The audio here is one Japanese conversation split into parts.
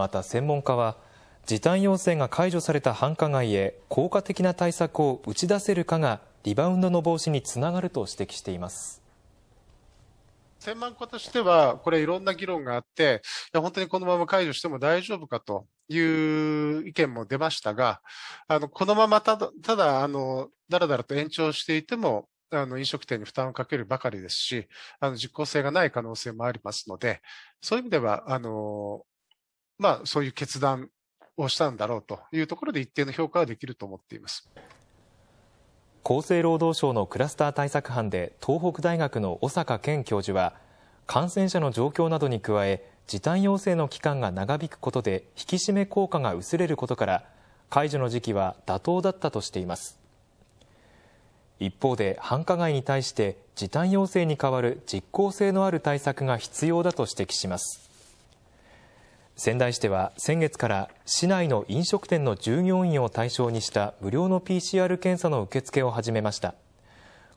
また専門家は、時短要請が解除された繁華街へ効果的な対策を打ち出せるかがリバウンドの防止につながると指摘しています。専門家としては、これいろんな議論があって、いや本当にこのまま解除しても大丈夫かという意見も出ましたが、あの、このままただ、ただ、あの、だらだらと延長していても、あの、飲食店に負担をかけるばかりですし、あの、実効性がない可能性もありますので、そういう意味では、あの、まあ、そういう決断をしたんだろうというところで一定の評価はできると思っています厚生労働省のクラスター対策班で東北大学の小坂健教授は感染者の状況などに加え時短要請の期間が長引くことで引き締め効果が薄れることから解除の時期は妥当だったとしています一方で繁華街に対して時短要請に代わる実効性のある対策が必要だと指摘します仙台市では先月から市内の飲食店の従業員を対象にした無料の PCR 検査の受付を始めました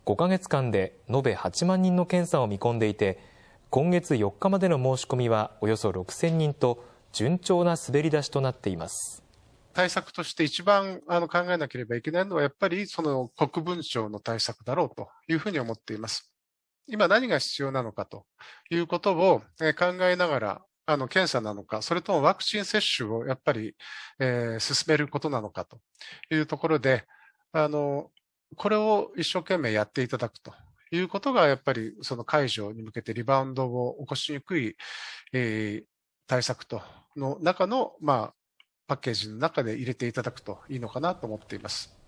5ヶ月間で延べ8万人の検査を見込んでいて今月4日までの申し込みはおよそ6000人と順調な滑り出しとなっています対策として一番あの考えなければいけないのはやっぱりその国分書の対策だろうというふうに思っています今何が必要なのかということを考えながらあの検査なのか、それともワクチン接種をやっぱり、えー、進めることなのかというところで、あの、これを一生懸命やっていただくということが、やっぱりその解除に向けてリバウンドを起こしにくい、えー、対策との中の、まあ、パッケージの中で入れていただくといいのかなと思っています。